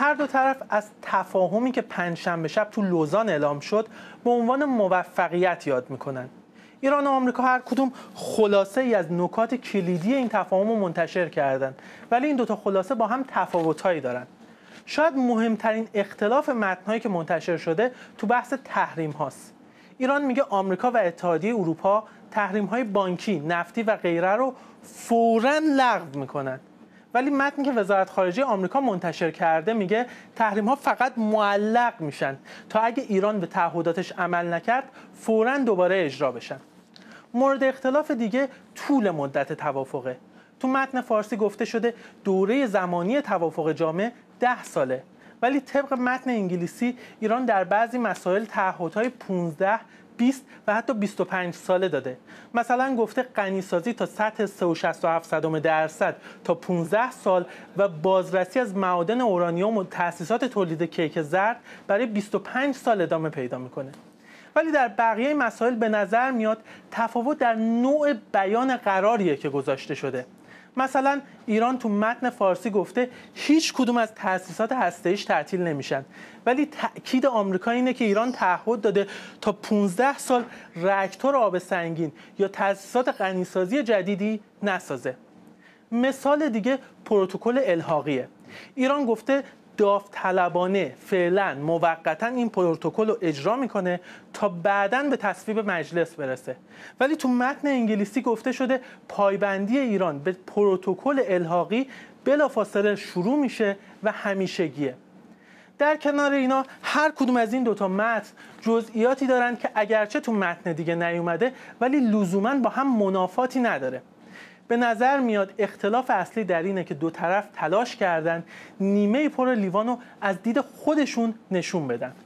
هر دو طرف از تفاهمی که پنجشنبه شب تو لوزان اعلام شد به عنوان موفقیت یاد میکنند ایران و آمریکا هر کدوم خلاصه ای از نکات کلیدی این تفاهم رو منتشر کردند ولی این دوتا خلاصه با هم تفاوتهایی دارند شاید مهمترین اختلاف متنهایی که منتشر شده تو بحث تحریم هاست ایران میگه آمریکا و اتحادیه اروپا تحریم های بانکی، نفتی و غیره رو فورا لغو میکنند ولی متنی که وزارت خارجه آمریکا منتشر کرده میگه تحریم ها فقط معلق میشن تا اگه ایران به تعهداتش عمل نکرد فورا دوباره اجرا بشن مورد اختلاف دیگه طول مدت توافقه تو متن فارسی گفته شده دوره زمانی توافق جامع ده ساله ولی طبق متن انگلیسی ایران در بعضی مسائل تعهدهای 15 20 و حتی 25 ساله داده مثلا گفته غنیسازی تا سطح 3.67 درصد تا 15 سال و بازرسی از معادن اورانیوم و تاسیسات تولید کیک زرد برای 25 سال ادامه پیدا میکنه ولی در بقیه مسائل به نظر میاد تفاوت در نوع بیان قراریه که گذاشته شده مثلا ایران تو متن فارسی گفته هیچ کدوم از تاسیسات هستهیش تعطیل نمیشن ولی تاکید آمریکا اینه که ایران تعهد داده تا 15 سال رکتور آب سنگین یا تاسیسات غنیسازی جدیدی نسازه مثال دیگه پروتکل الحاقیه ایران گفته داوطلبانه فعلا موقتا این پروتکل رو اجرا میکنه تا بعدا به تصویب مجلس برسه ولی تو متن انگلیسی گفته شده پایبندی ایران به پروتکل الحاقی بلافاصله شروع میشه و همیشگیه در کنار اینا هر کدوم از این دوتا متن جزئیاتی دارند که اگرچه تو متن دیگه نیومده ولی لزوما با هم منافاتی نداره به نظر میاد اختلاف اصلی در اینه که دو طرف تلاش کردند نیمه پر لیوانو از دید خودشون نشون بدن